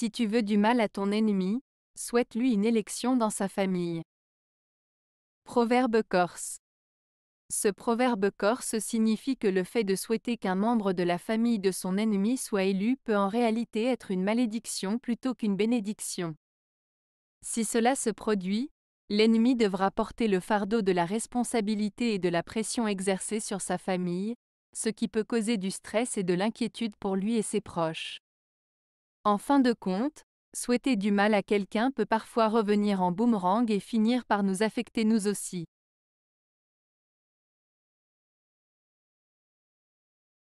Si tu veux du mal à ton ennemi, souhaite-lui une élection dans sa famille. Proverbe corse. Ce proverbe corse signifie que le fait de souhaiter qu'un membre de la famille de son ennemi soit élu peut en réalité être une malédiction plutôt qu'une bénédiction. Si cela se produit, l'ennemi devra porter le fardeau de la responsabilité et de la pression exercée sur sa famille, ce qui peut causer du stress et de l'inquiétude pour lui et ses proches. En fin de compte, souhaiter du mal à quelqu'un peut parfois revenir en boomerang et finir par nous affecter nous aussi.